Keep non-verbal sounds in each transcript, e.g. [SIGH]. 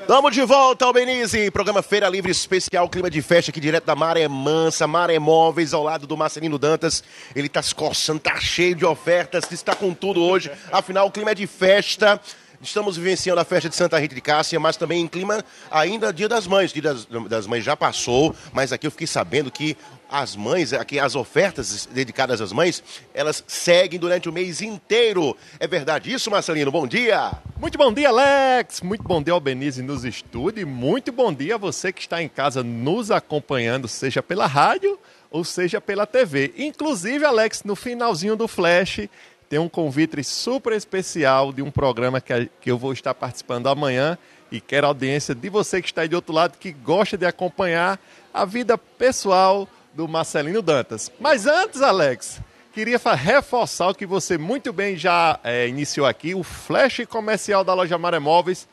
Estamos de volta ao Benize, programa Feira Livre Especial, clima de festa aqui direto da Maré Mansa, Maré Móveis, ao lado do Marcelino Dantas. Ele está se coçando, tá cheio de ofertas, está com tudo hoje, afinal o clima é de festa. Estamos vivenciando a festa de Santa Rita de Cássia, mas também em clima ainda Dia das Mães. Dia das, das Mães já passou, mas aqui eu fiquei sabendo que as mães, aqui é, as ofertas dedicadas às mães, elas seguem durante o mês inteiro. É verdade isso, Marcelino? Bom dia! Muito bom dia, Alex! Muito bom dia, Albenise nos estúdios. Muito bom dia a você que está em casa nos acompanhando, seja pela rádio ou seja pela TV. Inclusive, Alex, no finalzinho do Flash, tem um convite super especial de um programa que, que eu vou estar participando amanhã e quero audiência de você que está aí de outro lado, que gosta de acompanhar a vida pessoal do Marcelino Dantas. Mas antes, Alex, queria reforçar o que você muito bem já é, iniciou aqui, o flash comercial da loja Maremóveis.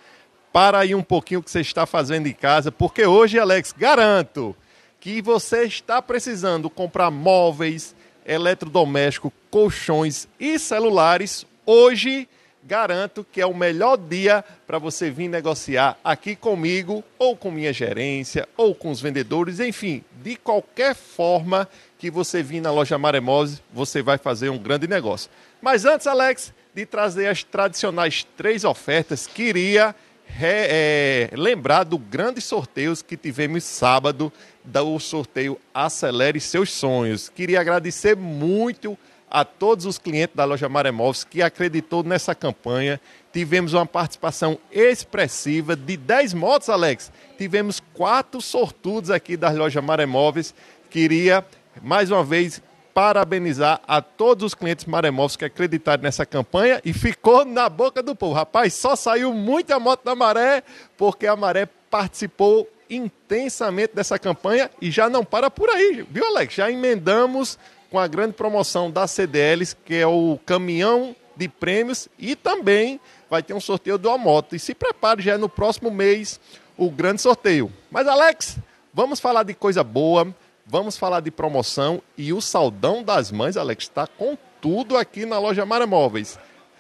Para aí um pouquinho o que você está fazendo em casa, porque hoje, Alex, garanto que você está precisando comprar móveis, eletrodoméstico, colchões e celulares, hoje garanto que é o melhor dia para você vir negociar aqui comigo, ou com minha gerência, ou com os vendedores, enfim, de qualquer forma que você vir na loja Maremose, você vai fazer um grande negócio. Mas antes, Alex, de trazer as tradicionais três ofertas, queria é, lembrar do grande sorteio que tivemos sábado do sorteio Acelere Seus Sonhos. Queria agradecer muito a todos os clientes da loja Maremóveis que acreditou nessa campanha. Tivemos uma participação expressiva de 10 motos, Alex. Tivemos quatro sortudos aqui da loja Maremóveis. Queria, mais uma vez, parabenizar a todos os clientes maremóveis que acreditaram nessa campanha e ficou na boca do povo. Rapaz, só saiu muita moto da maré porque a maré participou intensamente dessa campanha e já não para por aí, viu, Alex? Já emendamos com a grande promoção da CDLs, que é o caminhão de prêmios e também vai ter um sorteio do moto. E se prepare, já é no próximo mês o grande sorteio. Mas, Alex, vamos falar de coisa boa, vamos falar de promoção e o Saldão das Mães, Alex, está com tudo aqui na loja Mara Móveis.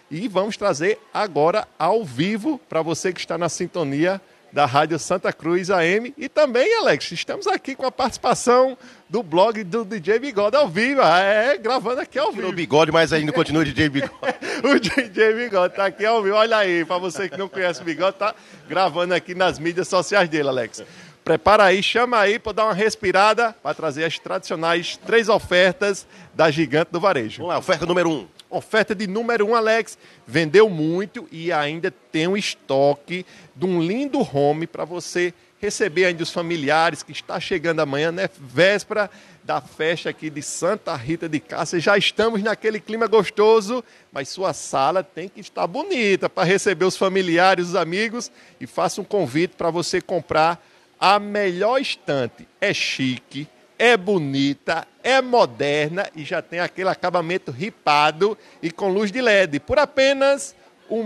E vamos trazer agora ao vivo para você que está na sintonia da Rádio Santa Cruz AM. E também, Alex, estamos aqui com a participação do blog do DJ Bigode ao vivo. Ah, é, é, gravando aqui ao vivo. O Bigode, mas ainda continua o DJ Bigode. [LAUGHS] o DJ Bigode tá aqui ao vivo. Olha aí, para você que não conhece o Bigode, tá gravando aqui nas mídias sociais dele, Alex. Prepara aí, chama aí para dar uma respirada para trazer as tradicionais três ofertas da Gigante do Varejo. Vamos lá, oferta número um. Oferta de número 1, um, Alex. Vendeu muito e ainda tem um estoque de um lindo home para você receber ainda os familiares que está chegando amanhã, né? Véspera da festa aqui de Santa Rita de Cássia. Já estamos naquele clima gostoso, mas sua sala tem que estar bonita para receber os familiares, os amigos e faça um convite para você comprar a melhor estante. É chique, é bonita, é moderna e já tem aquele acabamento ripado e com luz de LED por apenas R$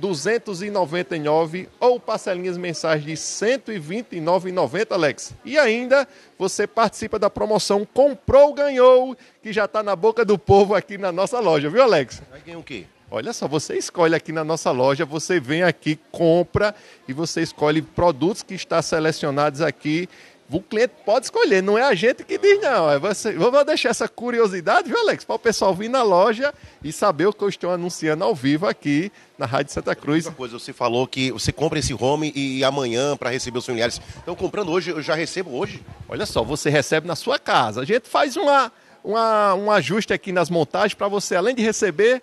1.299 ou parcelinhas mensais de R$ 129,90, Alex. E ainda você participa da promoção Comprou, Ganhou, que já está na boca do povo aqui na nossa loja, viu, Alex? Vai ganhar o quê? Olha só, você escolhe aqui na nossa loja, você vem aqui, compra e você escolhe produtos que estão selecionados aqui o cliente pode escolher, não é a gente que diz, não. É você. Vamos deixar essa curiosidade, viu, Alex? Para o pessoal vir na loja e saber o que eu estou anunciando ao vivo aqui na Rádio Santa Cruz. Outra coisa, você falou que você compra esse home e amanhã para receber os familiares. Então, comprando hoje, eu já recebo hoje? Olha só, você recebe na sua casa. A gente faz uma uma, um ajuste aqui nas montagens para você, além de receber,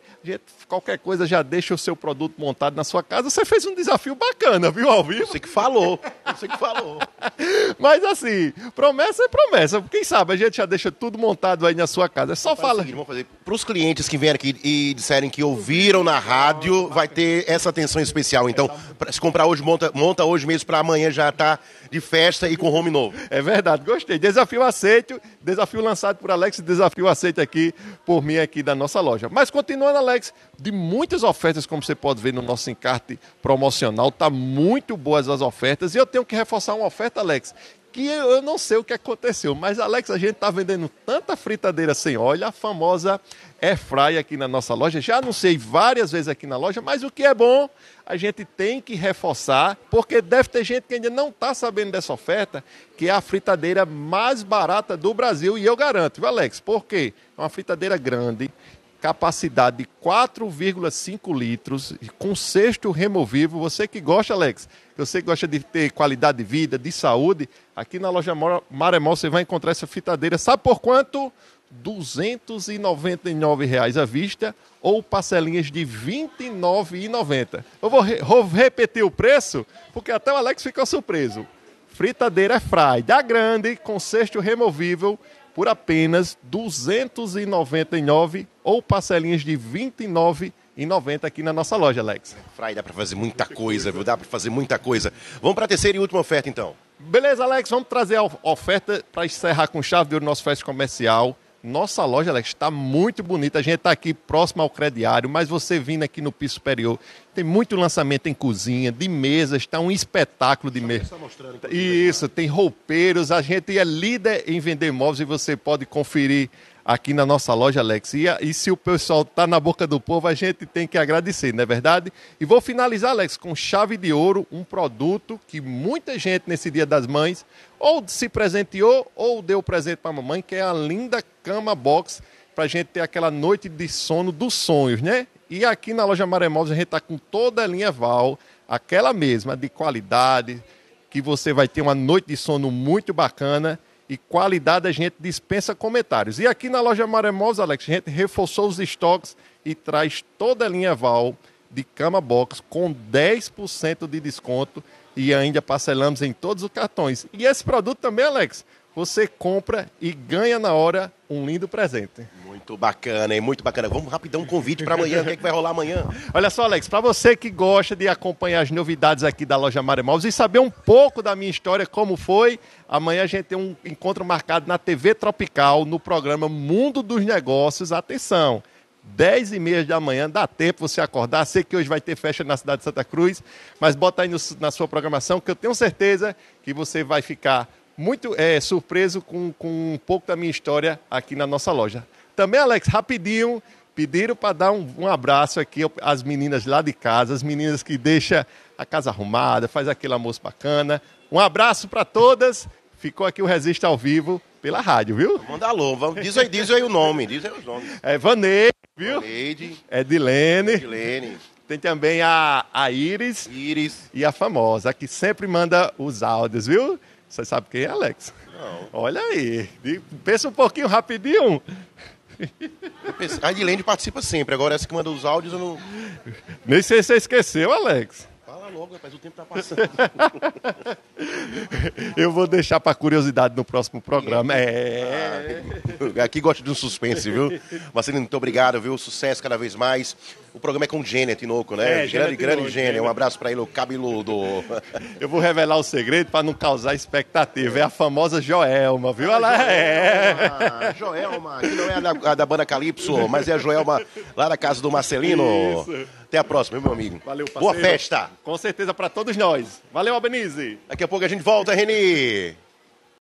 qualquer coisa já deixa o seu produto montado na sua casa. Você fez um desafio bacana, viu, ao vivo? Você que falou, você que falou. [LAUGHS] Mas assim, promessa é promessa. Quem sabe a gente já deixa tudo montado aí na sua casa. É só falar. Para os clientes que vieram aqui e disserem que ouviram na rádio, vai ter essa atenção especial. Então, se comprar hoje, monta, monta hoje mesmo para amanhã já tá de festa e com home novo. É verdade, gostei. Desafio aceito, desafio lançado por Alex, desafio aceito aqui por mim aqui da nossa loja. Mas continuando, Alex, de muitas ofertas, como você pode ver no nosso encarte promocional, tá muito boas as ofertas. E eu tenho que reforçar uma oferta, Alex, que eu não sei o que aconteceu, mas Alex, a gente está vendendo tanta fritadeira sem óleo, a famosa Airfry aqui na nossa loja. Já anunciei várias vezes aqui na loja, mas o que é bom, a gente tem que reforçar, porque deve ter gente que ainda não está sabendo dessa oferta, que é a fritadeira mais barata do Brasil, e eu garanto, viu, Alex? Por quê? É uma fritadeira grande, capacidade de 4,5 litros, com cesto removível. Você que gosta, Alex, você que gosta de ter qualidade de vida, de saúde, aqui na loja Maremol você vai encontrar essa fritadeira. Sabe por quanto? R$ 299,00 à vista ou parcelinhas de R$ 29,90. Eu vou, re vou, repetir o preço, porque até o Alex ficou surpreso. Fritadeira Fry, da grande, com cesto removível, por apenas 299 ou parcelinhas de 29 e 90 aqui na nossa loja, Alex. Fry, dá para fazer muita coisa, viu? Dá para fazer muita coisa. Vamos para a terceira e última oferta, então. Beleza, Alex, vamos trazer a oferta para encerrar com chave de ouro nosso festa comercial. Nossa loja, Alex, está muito bonita. A gente está aqui próximo ao crediário, mas você vindo aqui no piso superior, tem muito lançamento em cozinha, de mesas, está um espetáculo de mesa. Isso, né? tem roupeiros, a gente é líder em vender móveis e você pode conferir aqui na nossa loja, Alex. E, e se o pessoal está na boca do povo, a gente tem que agradecer, não é verdade? E vou finalizar, Alex, com chave de ouro, um produto que muita gente nesse Dia das Mães ou se presenteou ou deu presente para a mamãe, que é a linda cama box para a gente ter aquela noite de sono dos sonhos, né? E aqui na loja Maremóveis a gente está com toda a linha Val, aquela mesma, de qualidade, que você vai ter uma noite de sono muito bacana e qualidade a gente dispensa comentários. E aqui na loja Maremosa, Alex, a gente reforçou os estoques e traz toda a linha Val de cama box com 10% de desconto e ainda parcelamos em todos os cartões. E esse produto também, Alex, você compra e ganha na hora um lindo presente. Muito bacana, hein? Muito bacana. Vamos rapidão um convite para amanhã. o que, é que vai rolar amanhã? [LAUGHS] Olha só, Alex, para você que gosta de acompanhar as novidades aqui da loja Maremóveis e saber um pouco da minha história, como foi, amanhã a gente tem um encontro marcado na TV Tropical, no programa Mundo dos Negócios. Atenção! 10 e meia da manhã, dá tempo você acordar. Sei que hoje vai ter festa na cidade de Santa Cruz, mas bota aí no, na sua programação que eu tenho certeza que você vai ficar muito é, surpreso com, com um pouco da minha história aqui na nossa loja. Também, Alex, rapidinho, pediram para dar um, um, abraço aqui às meninas lá de casa, as meninas que deixam a casa arrumada, faz aquele almoço bacana. Um abraço para todas. Ficou aqui o Resista ao Vivo pela rádio, viu? Manda alô, diz aí, diz aí o nome, diz aí os nomes. É Vaneide, viu? Vaneide. É Dilene. Dilene. Tem também a, a Iris. Iris. E a famosa, que sempre manda os áudios, viu? Você sabe quem é, Alex? Não. Olha aí. Pensa um pouquinho rapidinho. A Edilene participa sempre, agora essa que manda os áudios eu não. Nem sei se você esqueceu, Alex logo, rapaz, o tempo tá passando. [LAUGHS] Eu vou deixar para curiosidade no próximo programa. É. Ah, aqui gosto de um suspense, viu? Marcelino, muito obrigado, viu? Sucesso cada vez mais. O programa é com Gênia Tinoco, né? É, grande, grande Gênia. Um abraço para ele, o cabeludo. [LAUGHS] Eu vou revelar o segredo para não causar expectativa. É a famosa Joelma, viu? Olha ah, é. Joelma, que não é a da, a da banda Calypso, mas é a Joelma lá da casa do Marcelino. Isso. Até a próxima, meu amigo. Valeu, parceiro. Boa festa. Com certeza para todos nós. Valeu, Albenize. Daqui a pouco a gente volta, Reni.